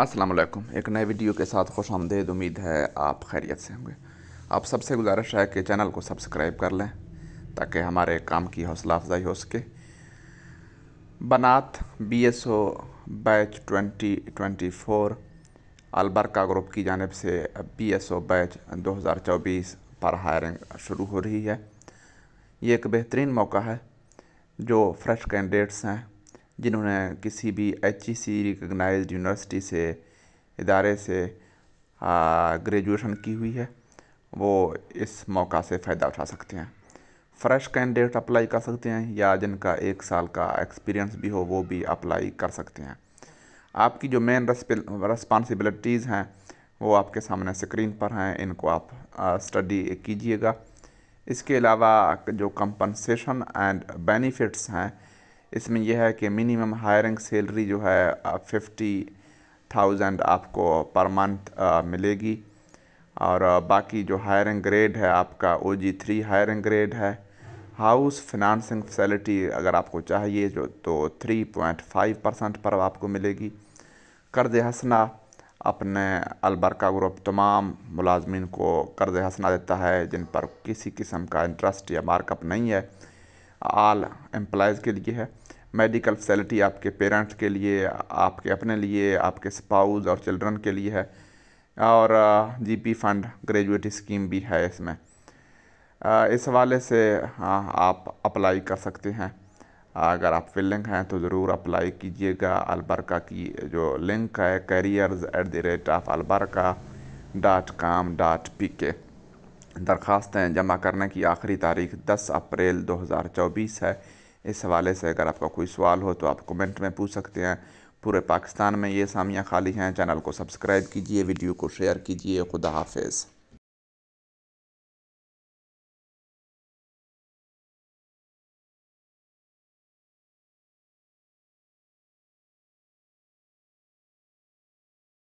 असलकुम एक नए वीडियो के साथ खुश आमदेद उम्मीद है आप खैरियत से होंगे आप सबसे गुजारिश है कि चैनल को सब्सक्राइब कर लें ताकि हमारे काम की हौसला अफजाई हो सके बनात B S O batch twenty twenty four Al Baraka group की जानब से बी एस ओ बैच दो हज़ार चौबीस पर हायरिंग शुरू हो रही है ये एक बेहतरीन मौका है जो फ्रेश कैंडिडेट्स हैं जिन्होंने किसी भी H E C recognize university से इदारे से ग्रेजुएशन की हुई है वो इस मौका से फ़ायदा उठा सकते हैं फ्रेश कैंडिडेट अप्लाई कर सकते हैं या जिनका एक साल का एक्सपीरियंस भी हो वो भी अप्लाई कर सकते हैं आपकी जो मेन रिस्पॉन्सिबिलिटीज़ हैं वो आपके सामने स्क्रीन पर हैं इनको आप स्टडी कीजिएगा इसके अलावा जो कंपनसेशन एंड बेनिफिट्स हैं इसमें यह है कि मिनिमम हायरिंग सैलरी जो है फिफ्टी uh, थाउजेंड आपको पर मंथ uh, मिलेगी और uh, बाकी जो हायरिंग ग्रेड है आपका O G three hiring grade है हाउस फिनांसिंग फैसिलिटी अगर आपको चाहिए जो तो थ्री पॉइंट फाइव परसेंट पर आपको मिलेगी कर्ज हंसना अपने अलबरका ग्रुप तमाम मुलाजमीन को कर्ज हंसना देता है जिन पर किसी किस्म का इंटरेस्ट या मार्कअप नहीं है आल एम्प्लॉज़ के लिए है मेडिकल फैसिलिटी आपके पेरेंट्स के लिए आपके अपने लिए आपके स्पाउस और चिल्ड्रन के लिए है और जीपी फंड ग्रेजुएट स्कीम भी है इसमें uh, इस हवाले से हाँ, आप अप्लाई कर सकते हैं अगर आप फिलिंग हैं तो ज़रूर अप्लाई कीजिएगा अलबरका की जो लिंक है careers at the rate of Al Baraka dot com dot P K दरख्वास्तें जमा करने की आखिरी तारीख 10 अप्रैल 2024 है इस हवाले से अगर आपका कोई सवाल हो तो आप कमेंट में पूछ सकते हैं पूरे पाकिस्तान में ये सामियाँ खाली हैं चैनल को सब्सक्राइब कीजिए वीडियो को शेयर कीजिए खुदा हाफिज़